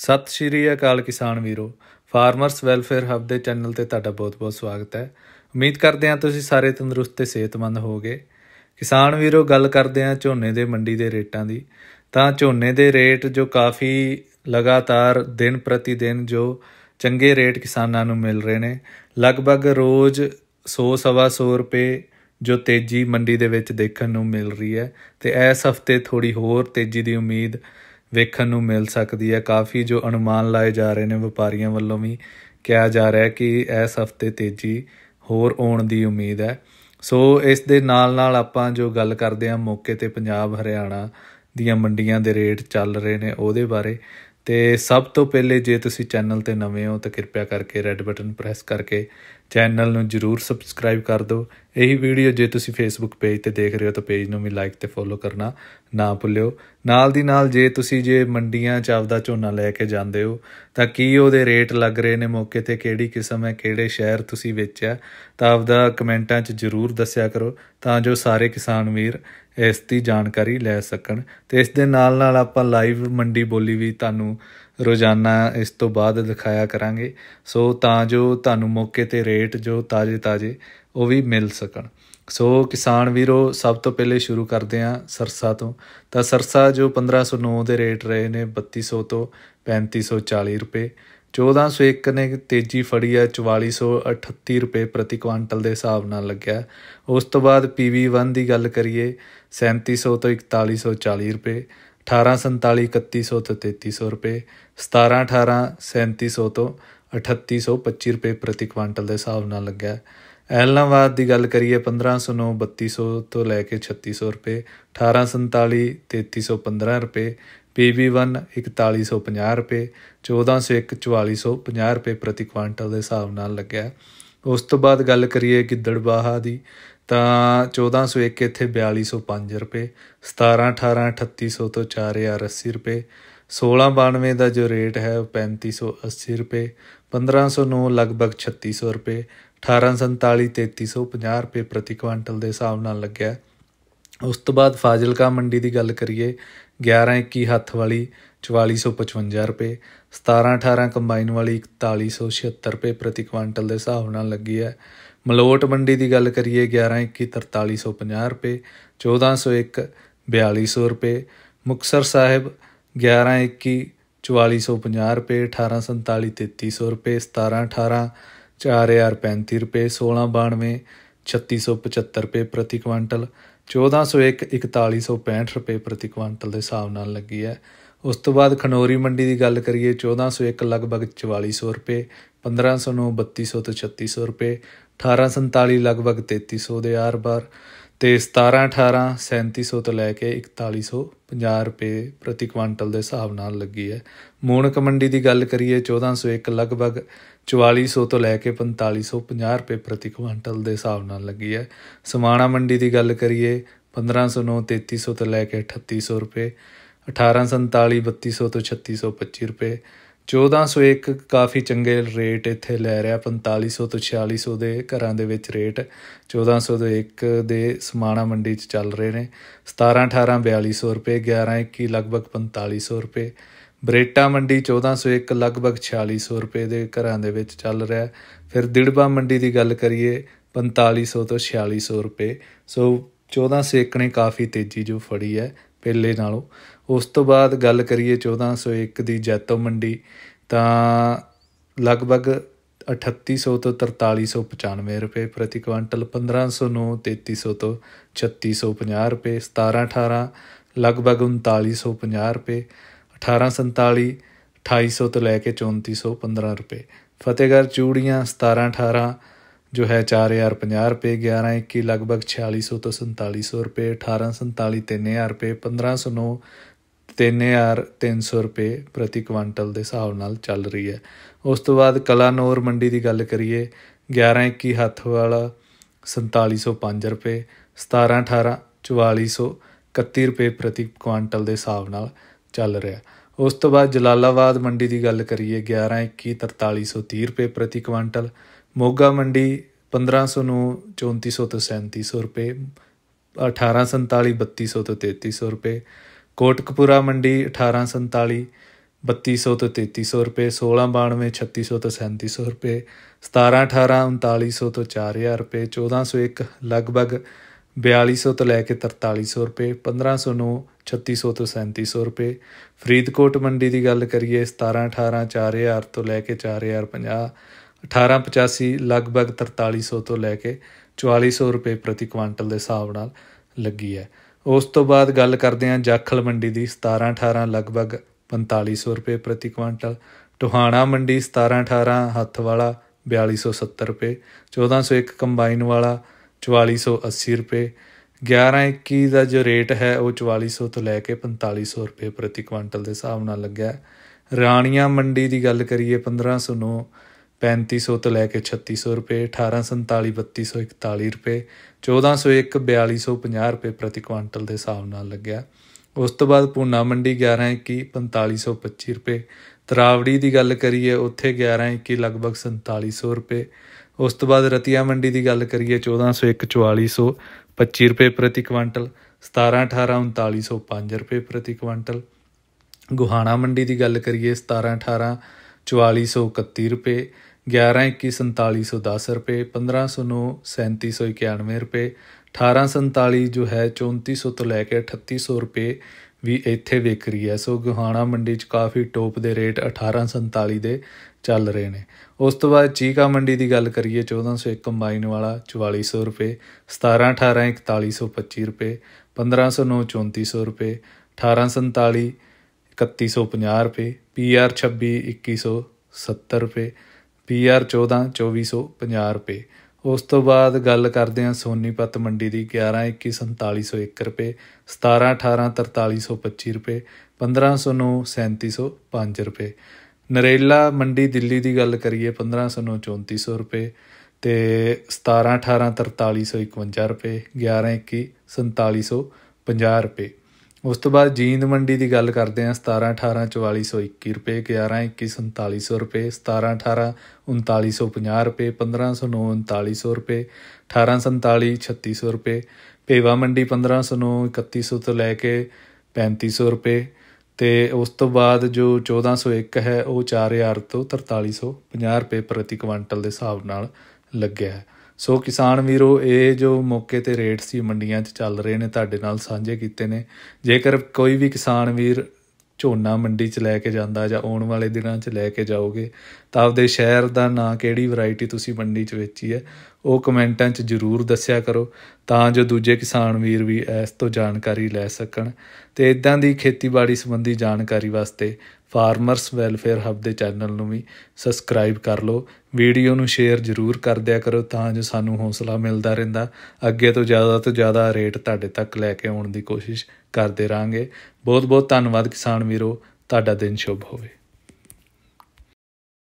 ਸਤਿ ਸ਼੍ਰੀ ਅਕਾਲ ਕਿਸਾਨ ਵੀਰੋ ਫਾਰਮਰਸ ਵੈਲਫੇਅਰ ਹਬ ਦੇ ਚੈਨਲ ਤੇ ਤੁਹਾਡਾ ਬਹੁਤ-ਬਹੁਤ ਸਵਾਗਤ ਹੈ ਉਮੀਦ ਕਰਦੇ ਹਾਂ ਤੁਸੀਂ ਸਾਰੇ ਤੰਦਰੁਸਤ ਤੇ ਸਿਹਤਮੰਦ ਹੋਗੇ ਕਿਸਾਨ ਵੀਰੋ ਗੱਲ ਕਰਦੇ ਹਾਂ ਝੋਨੇ ਦੇ ਮੰਡੀ ਦੇ ਰੇਟਾਂ ਦੀ ਤਾਂ ਝੋਨੇ ਦੇ ਰੇਟ ਜੋ ਕਾਫੀ ਲਗਾਤਾਰ ਦਿਨ ਪ੍ਰਤੀ ਦਿਨ ਜੋ ਚੰਗੇ ਰੇਟ ਕਿਸਾਨਾਂ ਨੂੰ ਮਿਲ ਰਹੇ ਨੇ ਲਗਭਗ ਰੋਜ਼ 100 ਸਵਾ 100 ਰੁਪਏ ਜੋ ਤੇਜ਼ੀ ਮੰਡੀ ਦੇ ਵਿੱਚ ਦੇਖਣ ਨੂੰ ਮਿਲ ਰਹੀ ਹੈ ਤੇ ਇਸ ਹਫਤੇ ਥੋੜੀ ਹੋਰ ਤੇਜ਼ੀ ਦੀ ਉਮੀਦ ਵੇਖਣ ਨੂੰ ਮਿਲ ਸਕਦੀ ਹੈ ਕਾਫੀ ਜੋ ਅਨੁਮਾਨ ਲਾਏ ਜਾ ਰਹੇ ਨੇ ਵਪਾਰੀਆਂ ਵੱਲੋਂ ਵੀ ਕਿਹਾ ਜਾ ਰਿਹਾ ਹੈ ਕਿ ਇਸ ਹਫਤੇ ਤੇਜ਼ੀ ਹੋਰ ਆਉਣ ਦੀ ਉਮੀਦ ਹੈ ਸੋ ਇਸ ਦੇ ਨਾਲ ਨਾਲ ਆਪਾਂ ਜੋ ਗੱਲ ਕਰਦੇ ਹਾਂ ਮੌਕੇ ਤੇ ਪੰਜਾਬ ਹਰਿਆਣਾ ਦੀਆਂ ਮੰਡੀਆਂ ਦੇ ਰੇਟ ਚੱਲ ਰਹੇ ਨੇ ਉਹਦੇ ਬਾਰੇ ਤੇ ਸਭ ਤੋਂ ਪਹਿਲੇ ਜੇ ਤੁਸੀਂ ਚੈਨਲ ਤੇ ਨਵੇਂ ਹੋ ਤਾਂ ਕਿਰਪਾ ਕਰਕੇ ਰੈੱਡ ਬਟਨ ਪ੍ਰੈਸ ਕਰਕੇ ਚੈਨਲ ਨੂੰ ਜਰੂਰ ਸਬਸਕ੍ਰਾਈਬ ਕਰ ਦਿਓ ਇਹੀ ਵੀਡੀਓ ਜੇ ਤੁਸੀਂ ਫੇਸਬੁੱਕ ਪੇਜ ਤੇ ਦੇਖ ਰਹੇ ਹੋ ਤਾਂ ਪੇਜ ਨੂੰ ਵੀ ਲਾਈਕ ਤੇ ਫੋਲੋ ਕਰਨਾ ਨਾ ਭੁੱਲਿਓ ਨਾਲ ਦੀ ਨਾਲ ਜੇ ਤੁਸੀਂ ਜੇ ਮੰਡੀਆਂ ਚ ਆਪਦਾ ਝੋਨਾ ਲੈ ਕੇ ਜਾਂਦੇ ਹੋ ਤਾਂ ਕੀ ਉਹਦੇ ਰੇਟ ਲੱਗ ਰਹੇ ਨੇ ਮੌਕੇ ਤੇ ਕਿਹੜੀ ਕਿਸਮ ਹੈ ਕਿਹੜੇ ਸ਼ਹਿਰ ਤੁਸੀਂ ਵੇਚਿਆ ਤਾਂ ਆਪਦਾ ਕਮੈਂਟਾਂ ਚ ਜਰੂਰ ਦੱਸਿਆ ਕਰੋ ਤਾਂ ਜੋ ਸਾਰੇ ਕਿਸਾਨ ਵੀਰ ਇਸ ਦੀ ਜਾਣਕਾਰੀ ਲੈ ਸਕਣ ਤੇ ਇਸ ਦੇ ਨਾਲ ਨਾਲ ਆਪਾਂ ਲਾਈਵ ਮੰਡੀ ਬੋਲੀ ਵੀ ਤੁਹਾਨੂੰ ਰੋਜ਼ਾਨਾ ਇਸ ਤੋਂ ਬਾਅਦ ਦਿਖਾਇਆ ਕਰਾਂਗੇ ਸੋ ਤਾਂ ਜੋ ਤੁਹਾਨੂੰ ਮੌਕੇ ਤੇ ਰੇਟ ਜੋ ਤਾਜ਼ੇ ਤਾਜ਼ੇ ਉਹ ਵੀ ਮਿਲ ਸਕਣ ਸੋ ਕਿਸਾਨ ਵੀਰੋ ਸਭ ਤੋਂ ਪਹਿਲੇ ਸ਼ੁਰੂ ਕਰਦੇ ਹਾਂ ਸਰਸਾ ਤੋਂ ਤਾਂ ਸਰਸਾ ਜੋ 1509 ਦੇ ਰੇਟ ਰਹੇ ਨੇ 3200 ਤੋਂ 3540 ਰੁਪਏ 1401 ਨੇ ਤੇਜ਼ੀ ਫੜੀ ਹੈ 4438 ਰੁਪਏ ਪ੍ਰਤੀ ਕੁਇੰਟਲ ਦੇ ਹਿਸਾਬ ਨਾਲ ਲੱਗਿਆ ਉਸ ਤੋਂ ਬਾਅਦ PV1 ਦੀ ਗੱਲ ਕਰੀਏ 3700 ਤੋਂ 4140 ਰੁਪਏ 1847 3100 ਤੋਂ 3300 ਰੁਪਏ 1718 3700 ਤੋਂ 3825 ਰੁਪਏ ਪ੍ਰਤੀ ਕੁਇੰਟਲ ਦੇ ਹਿਸਾਬ ਨਾਲ ਲੱਗਿਆ ਐਲਨਾਬਾਦ ਦੀ ਗੱਲ ਕਰੀਏ 1509 3200 ਤੋਂ ਲੈ ਕੇ 3600 ਰੁਪਏ 1847 3315 ਰੁਪਏ PB1 4150 ਰੁਪਏ 1401 4450 ਰੁਪਏ ਪ੍ਰਤੀ ਕੁਆਂਟਲ ਦੇ ਹਿਸਾਬ ਨਾਲ ਲੱਗਿਆ ਉਸ ਤੋਂ ਬਾਅਦ ਗੱਲ ਕਰੀਏ ਗਿੱਦੜਬਾਹਾ ਦੀ ਤਾਂ 1401 ਇੱਥੇ 4205 ਰੁਪਏ 17 18 3800 ਤੋਂ 4080 ਰੁਪਏ 1692 ਦਾ ਜੋ ਰੇਟ ਹੈ ਉਹ 3580 ਰੁਪਏ 1509 ਲਗਭਗ 3600 ਰੁਪਏ 1847 3350 ਰੁਪਏ ਪ੍ਰਤੀ ਕੁਆਂਟਲ ਦੇ ਹਿਸਾਬ ਨਾਲ ਲੱਗਿਆ ਉਸ ਤੋਂ ਬਾਅਦ ਫਾਜ਼ਿਲਕਾ ਮੰਡੀ ਦੀ ਗੱਲ ਕਰੀਏ 1121 ਹੱਥ ਵਾਲੀ 4455 ਰੁਪਏ 1718 ਕੰਬਾਈਨ ਵਾਲੀ 4176 ਰੁਪਏ ਪ੍ਰਤੀ ਕੁਇੰਟਲ ਦੇ ਹਿਸਾਬ ਨਾਲ ਲੱਗੀ ਹੈ ਮਲੋਟ ਮੰਡੀ ਦੀ ਗੱਲ ਕਰੀਏ 1121 4350 ਰੁਪਏ 1401 4200 ਰੁਪਏ ਮੁਕਸਰ ਸਾਹਿਬ 1121 4450 ਰੁਪਏ 1847 3300 ਰੁਪਏ 1718 4035 ਰੁਪਏ 1692 3675 ਰੁਪਏ ਪ੍ਰਤੀ ਕੁਇੰਟਲ 1401 4165 ਰੁਪਏ ਪ੍ਰਤੀ ਕੁਇੰਟਲ ਦੇ ਹਿਸਾਬ ਨਾਲ ਲੱਗੀ ਹੈ ਉਸ ਤੋਂ ਬਾਅਦ ਖਨੋਰੀ ਮੰਡੀ ਦੀ ਗੱਲ ਕਰੀਏ 1401 ਲਗਭਗ 4400 ਰੁਪਏ 1500 ਨੂੰ 3200 ਤੋਂ 3600 ਰੁਪਏ 1847 ਲਗਭਗ 3300 ਦੇ ਆਰ-ਬਾਰ ਤੇ 17 18 3700 ਤੋਂ ਲੈ ਕੇ 4150 ਰੁਪਏ ਪ੍ਰਤੀ ਕੁਇੰਟਲ ਦੇ ਹਿਸਾਬ ਨਾਲ ਲੱਗੀ ਹੈ ਮੂਣਕ ਮੰਡੀ ਦੀ ਗੱਲ ਕਰੀਏ 1401 ਲਗਭਗ 4400 ਤੋਂ ਲੈ ਕੇ 4550 ਰੁਪਏ ਪ੍ਰਤੀ ਕੁਇੰਟਲ ਦੇ ਹਿਸਾਬ ਨਾਲ ਲੱਗੀ ਹੈ ਸਮਾਣਾ ਮੰਡੀ ਦੀ ਗੱਲ ਕਰੀਏ 1509 3300 ਤੋਂ ਲੈ ਕੇ 3800 ਰੁਪਏ 1847 3200 ਤੋਂ 3625 ਰੁਪਏ 1401 ਕਾਫੀ ਚੰਗੇ ਰੇਟ ਇੱਥੇ ਲੈ ਰਿਹਾ 4500 ਤੋਂ 4600 ਦੇ ਘਰਾਂ ਦੇ ਵਿੱਚ ਰੇਟ 1401 ਦੇ ਸਮਾਣਾ ਮੰਡੀ 'ਚ ਚੱਲ ਰਹੇ ਨੇ 17 18 4200 ਰੁਪਏ 11 21 ਲਗਭਗ 4500 ਰੁਪਏ ਬਰੇਟਾ ਮੰਡੀ 1401 ਲਗਭਗ 4600 ਰੁਪਏ ਦੇ ਘਰਾਂ ਦੇ ਵਿੱਚ ਚੱਲ ਰਿਹਾ ਫਿਰ ਦਿੜਬਾ ਮੰਡੀ ਦੀ ਗੱਲ ਕਰੀਏ 4500 ਤੋਂ 4600 ਰੁਪਏ ਸੋ 1401 ਨੇ ਕਾਫੀ ਤੇਜ਼ੀ ਜੋ ਫੜੀ ਹੈ ਪਹਿਲੇ ਨਾਲੋਂ ਉਸ ਤੋਂ ਬਾਅਦ ਗੱਲ ਕਰੀਏ 1401 ਦੀ ਜੈਤੋ ਮੰਡੀ ਤਾਂ ਲਗਭਗ 3800 ਤੋਂ 4395 ਰੁਪਏ ਪ੍ਰਤੀ ਕੁਇੰਟਲ 1509 3300 ਤੋਂ 3650 ਰੁਪਏ 1718 ਲਗਭਗ 3950 ਰੁਪਏ 1847 2800 ਤੋਂ ਲੈ ਕੇ 3415 ਰੁਪਏ ਫਤਿਹਗੜ੍ਹ ਚੂੜੀਆਂ 1718 ਜੋ ਹੈ 4050 ਰੁਪਏ 1121 ਲਗਭਗ 4600 ਤੋਂ 4700 ਰੁਪਏ 1847 3000 ਰੁਪਏ 1509 3300 ਰੁਪਏ ਪ੍ਰਤੀ ਕੁਇੰਟਲ ਦੇ ਹਿਸਾਬ ਨਾਲ ਚੱਲ ਰਹੀ ਹੈ ਉਸ ਤੋਂ ਬਾਅਦ ਕਲਾਨੌਰ ਮੰਡੀ ਦੀ ਗੱਲ ਕਰੀਏ 1121 ਹੱਥ ਵਾਲਾ 4705 ਰੁਪਏ 1718 4400 31 ਰੁਪਏ ਪ੍ਰਤੀ ਕੁਇੰਟਲ ਦੇ ਹਿਸਾਬ ਨਾਲ ਚੱਲ ਰਿਹਾ ਉਸ ਤੋਂ ਬਾਅਦ ਜਲਾਲਾਬਾਦ ਮੰਡੀ ਦੀ ਗੱਲ ਕਰੀਏ 1121 4330 ਰੁਪਏ ਪ੍ਰਤੀ ਕੁਇੰਟਲ ਮੋਗਾ ਮੰਡੀ 1500 ਨੂੰ 3400 ਤੋਂ 3700 ਰੁਪਏ 1847 3200 ਤੋਂ 3300 ਰੁਪਏ ਕੋਟਕਪੂਰਾ ਮੰਡੀ 1847 3200 ਤੋਂ 3300 ਰੁਪਏ 1692 3600 ਤੋਂ 3700 ਰੁਪਏ 17 18 3900 ਤੋਂ 4000 ਰੁਪਏ 1401 ਲਗਭਗ 4200 ਤੋਂ ਲੈ ਕੇ 4300 ਰੁਪਏ 1500 ਨੂੰ 3600 ਤੋਂ 3700 ਰੁਪਏ ਫਰੀਦਕੋਟ ਮੰਡੀ ਦੀ ਗੱਲ ਕਰੀਏ 17 18 4000 ਤੋਂ ਲੈ ਕੇ 4050 1885 ਲਗਭਗ 4300 ਤੋਂ ਲੈ ਕੇ 4400 ਰੁਪਏ ਪ੍ਰਤੀ ਕੁਇੰਟਲ ਦੇ ਹਿਸਾਬ ਨਾਲ ਲੱਗੀ ਹੈ ਉਸ ਤੋਂ ਬਾਅਦ ਗੱਲ ਕਰਦੇ ਹਾਂ ਜਾਖਲ ਮੰਡੀ ਦੀ 17 18 ਲਗਭਗ 4500 ਰੁਪਏ ਪ੍ਰਤੀ ਕੁਇੰਟਲ ਟੋਹਾਣਾ ਮੰਡੀ 17 18 ਹੱਥ ਵਾਲਾ 4270 ਰੁਪਏ 1401 ਕੰਬਾਈਨ ਵਾਲਾ 4480 ਰੁਪਏ 1121 ਦਾ ਜੋ ਰੇਟ ਹੈ ਉਹ 4400 ਤੋਂ ਲੈ ਕੇ 4500 ਰੁਪਏ ਪ੍ਰਤੀ ਕੁਇੰਟਲ ਦੇ ਹਿਸਾਬ ਨਾਲ ਲੱਗਿਆ ਰਾਣੀਆਂ ਮੰਡੀ ਦੀ ਗੱਲ ਕਰੀਏ 1509 3500 ਤੋਂ ਲੈ ਕੇ 3600 ਰੁਪਏ 1847 3241 ਰੁਪਏ 1401 4250 ਰੁਪਏ ਪ੍ਰਤੀ ਕੁਇੰਟਲ ਦੇ ਹਿਸਾਬ ਨਾਲ ਲੱਗਿਆ ਉਸ ਤੋਂ ਬਾਅਦ ਪੂਨਾ ਮੰਡੀ 1121 4525 ਰੁਪਏ ਤਰਾਵੜੀ ਦੀ ਗੱਲ ਕਰੀਏ ਉੱਥੇ 1121 ਲਗਭਗ 4700 ਰੁਪਏ ਉਸ ਤੋਂ ਬਾਅਦ ਰਤੀਆ ਮੰਡੀ ਦੀ ਗੱਲ ਕਰੀਏ 1401 4425 ਰੁਪਏ ਪ੍ਰਤੀ ਕੁਇੰਟਲ 17 18 3905 ਰੁਪਏ ਪ੍ਰਤੀ ਕੁਇੰਟਲ ਗੁਹਾਣਾ ਮੰਡੀ ਦੀ ਗੱਲ ਕਰੀਏ 17 18 4431 ਰੁਪਏ 11214710 ਰੁਪਏ 1509 3791 ਰੁਪਏ 1847 ਜੋ ਹੈ 3400 ਤੋਂ ਲੈ ਕੇ 3800 ਰੁਪਏ ਵੀ ਇੱਥੇ ਵਿਕ ਰਹੀ ਹੈ ਸੋ ਗੁਹਾਣਾ ਮੰਡੀ 'ਚ ਕਾਫੀ ਟੋਪ ਦੇ ਰੇਟ 1847 ਦੇ ਚੱਲ ਰਹੇ ਨੇ ਉਸ ਤੋਂ ਬਾਅਦ ਚੀਕਾ ਮੰਡੀ ਦੀ ਗੱਲ ਕਰੀਏ 1401 ਕੰਬਾਈਨ ਵਾਲਾ 4400 ਰੁਪਏ 1718 4125 ਰੁਪਏ 1509 3400 ਰੁਪਏ 1847 3150 ਰੁਪਏ ਪੀਆਰ 26 2170 ਰੁਪਏ ਪੀਆਰ 14 2450 ਰੁਪਏ ਉਸ ਤੋਂ ਬਾਅਦ ਗੱਲ ਕਰਦੇ ਹਾਂ ਸੋਨੀਪਤ ਮੰਡੀ ਦੀ 11 21 4701 ਰੁਪਏ 17 18 4325 ਰੁਪਏ 1509 3705 ਰੁਪਏ ਨਰੇਲਾ ਮੰਡੀ ਦਿੱਲੀ ਦੀ ਗੱਲ ਕਰੀਏ 1509 3400 ਰੁਪਏ ਤੇ 17 18 4351 ਰੁਪਏ 11 21 4750 ਰੁਪਏ ਉਸ ਤੋਂ ਬਾਅਦ ਜੀਂਦ ਮੰਡੀ ਦੀ ਗੱਲ ਕਰਦੇ ਹਾਂ 17 18 4421 ਰੁਪਏ 11 21 4700 ਰੁਪਏ 17 18 3950 ਰੁਪਏ 1509 3900 ਰੁਪਏ 1847 3600 ਰੁਪਏ ਪੇਵਾ ਮੰਡੀ 1509 3100 ਤੋਂ ਲੈ ਕੇ 3500 ਰੁਪਏ ਤੇ ਉਸ ਤੋਂ ਬਾਅਦ ਜੋ 1401 ਹੈ ਉਹ 4000 ਤੋਂ 4350 ਰੁਪਏ ਪ੍ਰਤੀ ਕੁਇੰਟਲ ਦੇ ਹਿਸਾਬ ਨਾਲ ਲੱਗਿਆ ਹੈ ਸੋ ਕਿਸਾਨ ਵੀਰੋ ਇਹ ਜੋ ਮੌਕੇ ਤੇ ਰੇਟ ਸੀ ਮੰਡੀਆਂ 'ਚ ਚੱਲ ਰਹੇ ਨੇ ਤੁਹਾਡੇ ਨਾਲ ਸਾਂਝੇ ਕੀਤੇ ਨੇ ਜੇਕਰ ਕੋਈ ਵੀ ਕਿਸਾਨ ਵੀਰ ਝੋਨਾ ਮੰਡੀ 'ਚ ਲੈ ਕੇ ਜਾਂਦਾ ਜਾਂ ਆਉਣ ਵਾਲੇ ਦਿਨਾਂ 'ਚ ਲੈ ਕੇ ਜਾਓਗੇ ਤਾਂ ਆਪਦੇ ਸ਼ਹਿਰ ਦਾ ਨਾਂ ਕਿਹੜੀ ਵੈਰਾਈਟੀ ਤੁਸੀਂ ਮੰਡੀ 'ਚ ਵੇਚੀ ਹੈ ਉਹ ਕਮੈਂਟਾਂ 'ਚ ਜ਼ਰੂਰ ਦੱਸਿਆ ਕਰੋ ਤਾਂ ਜੋ ਦੂਜੇ ਕਿਸਾਨ ਵੀਰ ਵੀ ਇਸ ਤੋਂ ਜਾਣਕਾਰੀ ਲੈ ਸਕਣ ਤੇ ਇਦਾਂ ਦੀ ਖੇਤੀਬਾੜੀ ਸੰਬੰਧੀ ਜਾਣਕਾਰੀ ਵਾਸਤੇ ਫਾਰਮਰਸ ਵੈਲਫੇਅਰ ਹੱਬ ਦੇ ਚੈਨਲ ਨੂੰ ਵੀ ਸਬਸਕ੍ਰਾਈਬ ਕਰ ਲਓ ਵੀਡੀਓ ਨੂੰ ਸ਼ੇਅਰ ਜ਼ਰੂਰ ਕਰ ਦਿਆ ਕਰੋ ਤਾਂ ਜੋ ਸਾਨੂੰ ਹੌਸਲਾ ਮਿਲਦਾ ਰਹਿੰਦਾ ਅੱਗੇ ਤੋਂ ਜ਼ਿਆਦਾ ਤੋਂ ਜ਼ਿਆਦਾ ਰੇਟ ਤੁਹਾਡੇ ਤੱਕ ਲੈ ਕੇ ਆਉਣ ਦੀ ਕੋਸ਼ਿਸ਼ ਕਰਦੇ ਰਾਂਗੇ ਬਹੁਤ ਬਹੁਤ ਧੰਨਵਾਦ ਕਿਸਾਨ ਵੀਰੋ ਤੁਹਾਡਾ ਦਿਨ ਸ਼ੁਭ ਹੋਵੇ